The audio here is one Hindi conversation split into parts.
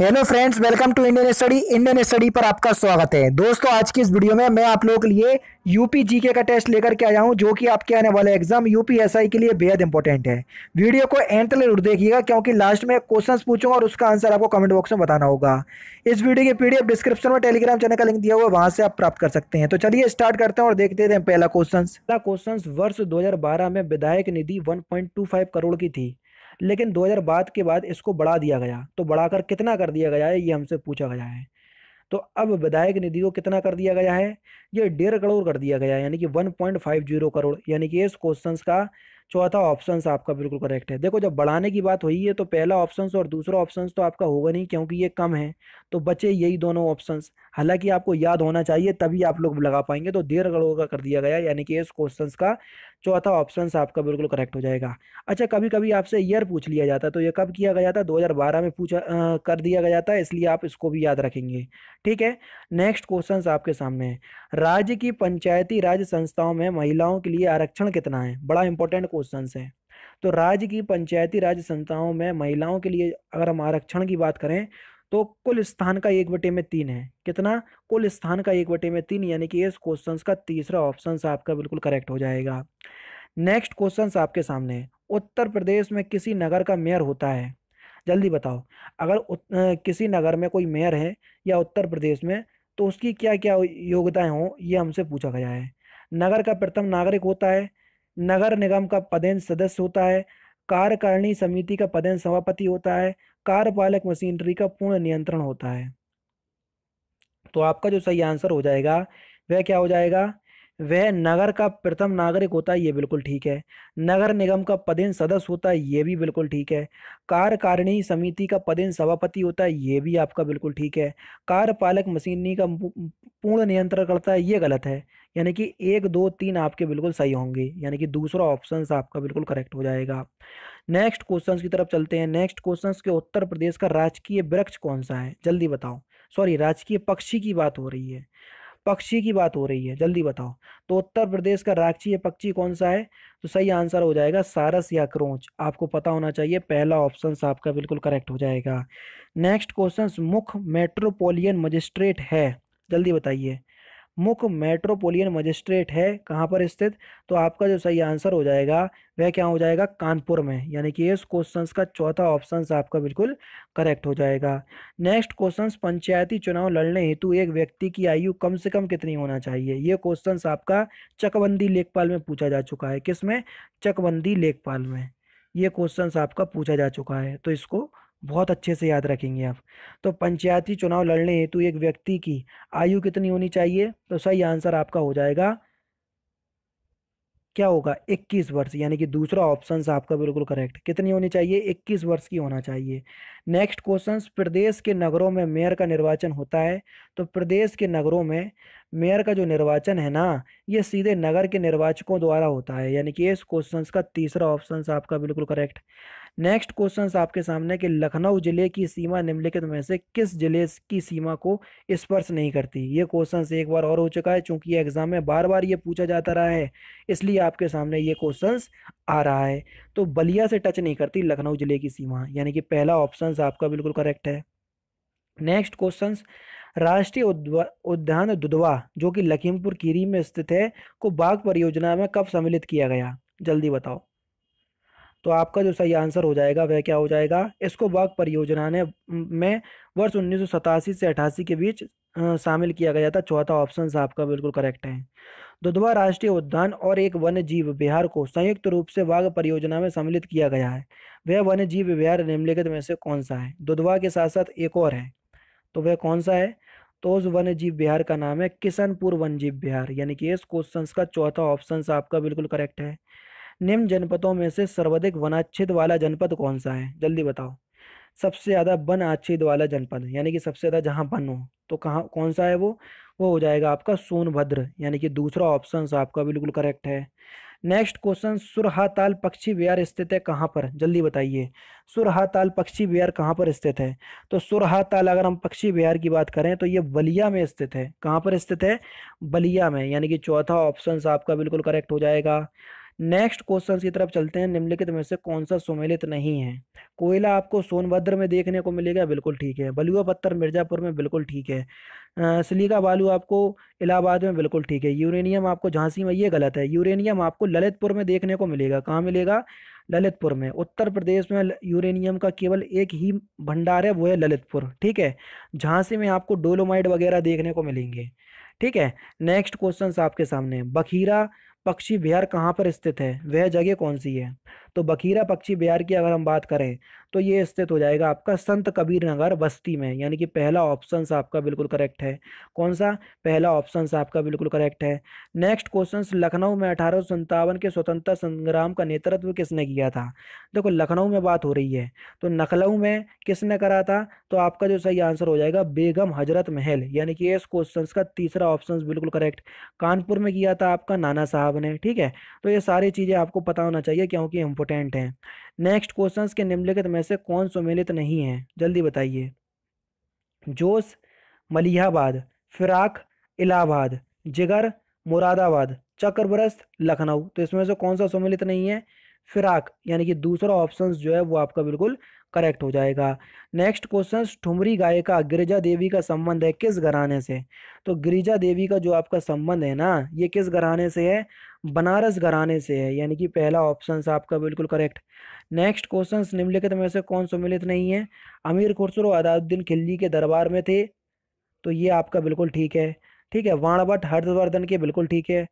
hello friends welcome to Indian study Indian study पर आपका स्वागत है दोस्तों आज की इस वीडियो में मैं आप लोगों के लिए यूपी जीके का टेस्ट लेकर के आया हूं जो कि आपके आने वाले एग्जाम यूपीएसआई के लिए बेहद इंपॉर्टेंट है वीडियो को एंड तक जरूर देखिएगा क्योंकि लास्ट में क्वेश्चंस पूछूंगा और उसका आंसर आपको कमेंट बॉक्स में बताना होगा इस वीडियो की पीडीएफ डिस्क्रिप्शन में टेलीग्राम चैनल का लिंक दिया हुआ है वहां से आप प्राप्त कर सकते हैं तो चलिए स्टार्ट करते हैं और देखते हैं पहला क्वेश्चन पहला क्वेश्चन वर्ष दो में विधायक निधि वन करोड़ की थी लेकिन दो बाद के बाद इसको बढ़ा दिया गया तो बढ़ाकर कितना कर दिया गया है ये हमसे पूछा गया है तो अब विधायक निधि को कितना कर दिया गया है ये डेढ़ करोड़ कर दिया गया है यानी कि 1.50 करोड़ यानी कि इस क्वेश्चन का चौथा ऑप्शन आपका बिल्कुल करेक्ट है देखो जब बढ़ाने की बात हुई है तो पहला ऑप्शन और दूसरा ऑप्शन तो आपका होगा नहीं क्योंकि ये कम है तो बचे यही दोनों ऑप्शन हालांकि आपको याद होना चाहिए तभी आप लोग लगा पाएंगे तो देर गड़ो का कर दिया गया यानी कि इस क्वेश्चन का चौथा ऑप्शन आपका बिल्कुल करेक्ट हो जाएगा अच्छा कभी कभी आपसे ईयर पूछ लिया जाता तो ये कब किया गया था 2012 में पूछा आ, कर दिया गया था इसलिए आप इसको भी याद रखेंगे ठीक है नेक्स्ट क्वेश्चन आपके सामने है राज्य की पंचायती राज संस्थाओं में महिलाओं के लिए आरक्षण कितना है बड़ा इंपॉर्टेंट क्वेश्चन है तो राज्य की पंचायती राज संस्थाओं में महिलाओं के लिए अगर हम आरक्षण की बात करें तो कुल स्थान का एक बटे में तीन है कितना कुल स्थान का एक बटे में तीन यानी कि इस क्वेश्चन का तीसरा ऑप्शन आपका बिल्कुल करेक्ट हो जाएगा नेक्स्ट क्वेश्चन आपके सामने उत्तर प्रदेश में किसी नगर का मेयर होता है जल्दी बताओ अगर उत, किसी नगर में कोई मेयर है या उत्तर प्रदेश में तो उसकी क्या क्या योग्यताएं हों ये हमसे पूछा गया है नगर का प्रथम नागरिक होता है नगर निगम का पदेन सदस्य होता है कार्यकारिणी समिति का पदेन सभापति होता है कार्यपालक मशीनरी का पूर्ण नियंत्रण होता है तो आपका जो सही आंसर हो जाएगा वह क्या हो जाएगा वह नगर का प्रथम नागरिक होता है ये बिल्कुल ठीक है नगर निगम का पदेन सदस्य होता है ये भी बिल्कुल ठीक है कार्यकारिणी समिति का पदेन सभापति होता है ये भी आपका बिल्कुल ठीक है कार्यपालक मशीनी का पूर्ण नियंत्रण करता है ये गलत है यानी कि एक दो तीन आपके बिल्कुल सही होंगे यानी कि दूसरा ऑप्शन आपका बिल्कुल करेक्ट हो जाएगा नेक्स्ट क्वेश्चन की तरफ चलते हैं नेक्स्ट क्वेश्चन के उत्तर प्रदेश का राजकीय वृक्ष कौन सा है जल्दी बताओ सॉरी राजकीय पक्षी की बात हो रही है पक्षी की बात हो रही है जल्दी बताओ तो उत्तर प्रदेश का राक्षी या पक्षी कौन सा है तो सही आंसर हो जाएगा सारस या क्रोच आपको पता होना चाहिए पहला ऑप्शन आपका बिल्कुल करेक्ट हो जाएगा नेक्स्ट क्वेश्चन मुख्य मेट्रोपोलियन मजिस्ट्रेट है जल्दी बताइए मुख्य मेट्रोपोलियन मजिस्ट्रेट है कहाँ पर स्थित तो आपका जो सही आंसर हो जाएगा वह क्या हो जाएगा कानपुर में यानी कि इस क्वेश्चन का चौथा ऑप्शन आपका बिल्कुल करेक्ट हो जाएगा नेक्स्ट क्वेश्चन पंचायती चुनाव लड़ने हेतु एक व्यक्ति की आयु कम से कम कितनी होना चाहिए ये क्वेश्चन आपका चकबंदी लेखपाल में पूछा जा चुका है किस में चकबंदी लेखपाल में ये क्वेश्चन आपका पूछा जा चुका है तो इसको बहुत अच्छे से याद रखेंगे आप तो पंचायती चुनाव लड़ने हेतु एक व्यक्ति की आयु कितनी होनी चाहिए तो सही आंसर आपका हो जाएगा क्या होगा 21 वर्ष यानी कि दूसरा ऑप्शन आपका बिल्कुल करेक्ट कितनी होनी चाहिए 21 वर्ष की होना चाहिए नेक्स्ट क्वेश्चन प्रदेश के नगरों में मेयर का निर्वाचन होता है तो प्रदेश के नगरों में मेयर का जो निर्वाचन है ना ये सीधे नगर के निर्वाचकों द्वारा होता है यानी कि इस क्वेश्चन का तीसरा ऑप्शन आपका बिल्कुल करेक्ट नेक्स्ट क्वेश्चन आपके सामने कि लखनऊ जिले की सीमा निम्नलिखित में से किस जिले की सीमा को स्पर्श नहीं करती ये क्वेश्चन एक बार और हो चुका है चूंकि एग्जाम में बार बार ये पूछा जाता रहा है इसलिए आपके सामने ये क्वेश्चन आ रहा है तो बलिया से टच नहीं करती लखनऊ जिले की सीमा यानी कि पहला ऑप्शन आपका बिल्कुल करेक्ट है नेक्स्ट क्वेश्चन राष्ट्रीय उद्यान दुधवा जो कि लखीमपुर खीरी में स्थित है को बाघ परियोजना में कब सम्मिलित किया गया जल्दी बताओ तो आपका जो सही आंसर हो जाएगा वह क्या हो जाएगा इसको बाग परियोजना ने में वर्ष उन्नीस से अठासी के बीच शामिल किया गया था चौथा ऑप्शन आपका बिल्कुल करेक्ट है दुधवा राष्ट्रीय उद्यान और एक वन्य जीव बिहार को संयुक्त रूप से बाघ परियोजना में सम्मिलित किया गया है वह वन्य जीव बिहार निम्नलिखित में से कौन सा है दुधवा के साथ साथ एक और है तो वह कौन सा है तो उस वन्य जीव बिहार का नाम है किशनपुर वन्य जीव बिहार यानी कि इस क्वेश्चन का चौथा ऑप्शन आपका बिल्कुल करेक्ट है निम्न जनपदों में से सर्वाधिक वनाच्छेद वाला जनपद कौन सा है जल्दी बताओ सबसे ज़्यादा वन आच्छेद वाला जनपद यानी कि सबसे ज़्यादा जहाँ वन हो तो कहाँ कौन सा है वो वो हो जाएगा आपका सोनभद्र यानी कि दूसरा ऑप्शन आपका बिल्कुल करेक्ट है नेक्स्ट क्वेश्चन सुरहाताल पक्षी विहार स्थित है कहाँ पर जल्दी बताइए सुरहाताल पक्षी विहार कहाँ पर स्थित है तो सुरहाताल अगर हम पक्षी विहार की बात करें तो ये बलिया में स्थित है कहाँ पर स्थित है बलिया में यानी कि चौथा ऑप्शन आपका बिल्कुल करेक्ट हो जाएगा नेक्स्ट क्वेश्चन की तरफ चलते हैं निम्नलिखित में से कौन सा सुमेलित नहीं है कोयला आपको सोनभद्र में देखने को मिलेगा बिल्कुल ठीक है बलुआ पत्थर मिर्जापुर में बिल्कुल ठीक है सिलिका बालू आपको इलाहाबाद में बिल्कुल ठीक है यूरेनियम आपको झांसी में ये गलत है यूरेनियम आपको ललितपुर में देखने को मिलेगा कहाँ मिलेगा ललितपुर में उत्तर प्रदेश में यूरेनियम का केवल एक ही भंडार है वो है ललितपुर ठीक है झांसी में आपको डोलोमाइड वगैरह देखने को मिलेंगे ठीक है नेक्स्ट क्वेश्चन आपके सामने बखीरा पक्षी विहार कहाँ पर स्थित है वह जगह कौन सी है तो बकीरा पक्षी बिहार की अगर हम बात करें तो ये स्थित हो जाएगा आपका संत कबीर नगर बस्ती में यानी कि पहला ऑप्शन आपका बिल्कुल करेक्ट है कौन सा पहला ऑप्शन आपका बिल्कुल करेक्ट है नेक्स्ट क्वेश्चन लखनऊ में अठारह के स्वतंत्रता संग्राम का नेतृत्व किसने किया था देखो लखनऊ में बात हो रही है तो नखलऊ में किसने करा था तो आपका जो सही आंसर हो जाएगा बेगम हजरत महल यानी कि इस क्वेश्चन का तीसरा ऑप्शन बिल्कुल करेक्ट कानपुर में किया था आपका नाना साहब ने ठीक है तो ये सारी चीज़ें आपको पता होना चाहिए क्योंकि हम इंपॉर्टेंट हैं नेक्स्ट क्वेश्चंस के निम्नलिखित में से कौन सम्मिलित नहीं है जल्दी बताइए जोश मलिहाबाद फिराक इलाहाबाद जिगर मुरादाबाद चक्रब्रस्त लखनऊ तो इसमें से कौन सा सम्मिलित नहीं है फिराक यानी कि दूसरा ऑप्शन जो है वो आपका बिल्कुल करेक्ट हो जाएगा नेक्स्ट क्वेश्चन ठुमरी गायिका गिरिजा देवी का संबंध है किस घराने से तो गिरिजा देवी का जो आपका संबंध है ना ये किस घराने से है बनारस घराने से है यानी कि पहला ऑप्शन आपका बिल्कुल करेक्ट नेक्स्ट क्वेश्चन निम्नलिखित में से कौन सम्मिलित नहीं है अमीर खुसरो अदाउद्दीन खिल्ली के दरबार में थे तो ये आपका बिल्कुल ठीक है ठीक है वाणभट हर्षवर्धन के बिल्कुल ठीक है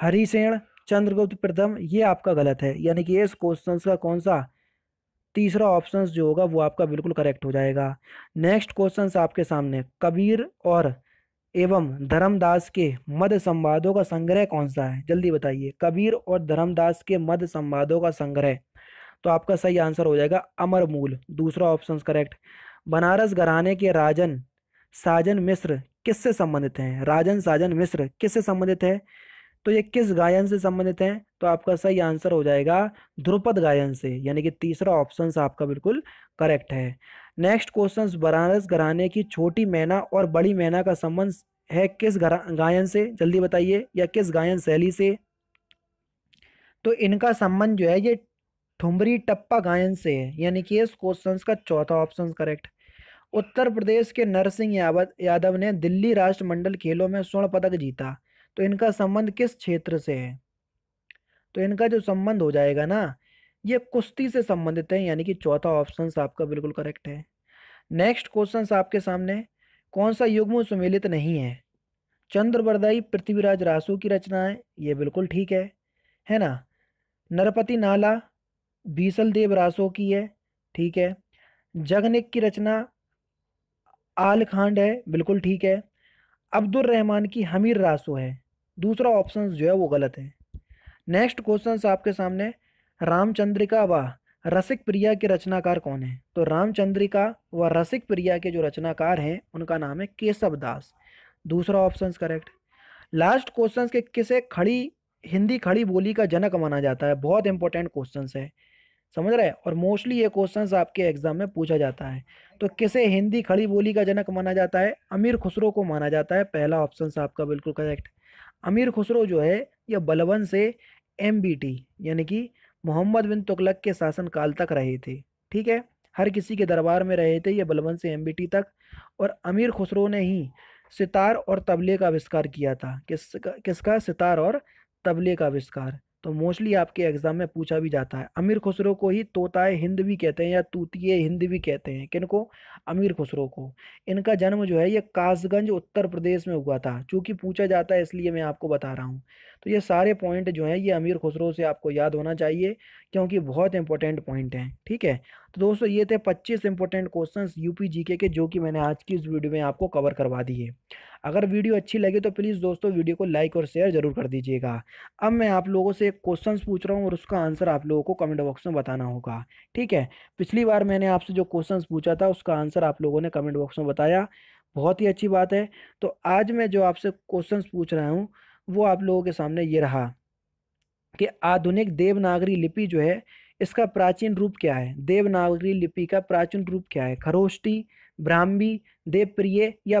हरिसेण चंद्रगुप्त प्रथम ये आपका गलत है यानी कि इस क्वेश्चन का कौन सा तीसरा ऑप्शन जो होगा वो आपका बिल्कुल करेक्ट हो जाएगा नेक्स्ट क्वेश्चन आपके सामने कबीर और एवं धर्मदास के मध्य संवादों का संग्रह कौन सा है जल्दी बताइए कबीर और धर्मदास के मध्य संवादों का संग्रह तो आपका सही आंसर हो जाएगा अमरमूल दूसरा ऑप्शन करेक्ट बनारस घराने के राजन साजन मिश्र किससे संबंधित हैं राजन साजन मिश्र किससे संबंधित है तो ये किस गायन से संबंधित है तो आपका सही आंसर हो जाएगा ध्रुपद गायन से यानी कि तीसरा ऑप्शन आपका बिल्कुल करेक्ट है नेक्स्ट क्वेश्चन बनारस घराने की छोटी मैना और बड़ी मैना का संबंध है किस गायन से जल्दी बताइए या किस गायन शैली से तो इनका संबंध जो है ये ठुमरी टप्पा गायन से है यानी कि इस क्वेश्चन का चौथा ऑप्शन करेक्ट उत्तर प्रदेश के नरसिंह यादव ने दिल्ली राष्ट्रमंडल खेलों में स्वर्ण पदक जीता तो इनका संबंध किस क्षेत्र से है तो इनका जो संबंध हो जाएगा ना ये कुश्ती से संबंधित है यानी कि चौथा ऑप्शन आपका बिल्कुल करेक्ट है नेक्स्ट क्वेश्चन आपके सामने कौन सा युग्म सुमेलित नहीं है चंद्रवरदाई पृथ्वीराज रासू की रचना है ये बिल्कुल ठीक है है ना नरपति नाला बीसल देव रासो की है ठीक है जगनिक की रचना आलखांड है बिल्कुल ठीक है अब्दुल रहमान की हमीर रासो है दूसरा ऑप्शन जो है वो गलत है नेक्स्ट क्वेश्चन आपके सामने रामचंद्रिका व रसिक प्रिया के रचनाकार कौन है तो रामचंद्रिका व रसिक प्रिया के जो रचनाकार हैं उनका नाम है केशव दास दूसरा ऑप्शन करेक्ट लास्ट क्वेश्चन के किसे खड़ी हिंदी खड़ी बोली का जनक माना जाता है बहुत इंपॉर्टेंट क्वेश्चन है समझ रहे हैं और मोस्टली ये क्वेश्चन आपके एग्जाम में पूछा जाता है तो किसे हिंदी खड़ी बोली का जनक माना जाता है अमीर खुसरो को माना जाता है पहला ऑप्शन आपका बिल्कुल करेक्ट अमीर खुसरो जो है यह बलवन से एम यानी कि मोहम्मद बिन तुगलक के शासनकाल तक रहे थे ठीक है हर किसी के दरबार में रहे थे ये बलवन से एम तक और अमीर खुसरो ने ही सितार और तबले का आविष्कार किया था किस किसका सितार और तबले का आविष्कार तो मोस्टली आपके एग्जाम में पूछा भी जाता है अमीर खुसरो को ही तोताए हिंद भी कहते हैं या तूतिए हिंद भी कहते हैं किनको अमीर खुसरो को इनका जन्म जो है ये कासगंज उत्तर प्रदेश में हुआ था चूँकि पूछा जाता है इसलिए मैं आपको बता रहा हूँ तो ये सारे पॉइंट जो हैं ये अमीर खुसरो से आपको याद होना चाहिए क्योंकि बहुत इंपॉर्टेंट पॉइंट हैं ठीक है तो दोस्तों ये थे पच्चीस इंपॉर्टेंट क्वेश्चन यूपी जी के जो कि मैंने आज की इस वीडियो में आपको कवर करवा दिए अगर वीडियो अच्छी लगे तो प्लीज़ दोस्तों वीडियो को लाइक और शेयर जरूर कर दीजिएगा अब मैं आप लोगों से एक क्वेश्चन पूछ रहा हूँ और उसका आंसर आप लोगों को कमेंट बॉक्स में बताना होगा ठीक है पिछली बार मैंने आपसे जो क्वेश्चन पूछा था उसका आंसर आप लोगों ने कमेंट बॉक्स में बताया बहुत ही अच्छी बात है तो आज मैं जो आपसे क्वेश्चन पूछ रहा हूँ वो आप लोगों के सामने ये रहा कि आधुनिक देवनागरी लिपि जो है इसका प्राचीन रूप क्या है देवनागरी लिपि का प्राचीन रूप क्या है खरोष्टी ब्राह्मी देवप्रिय या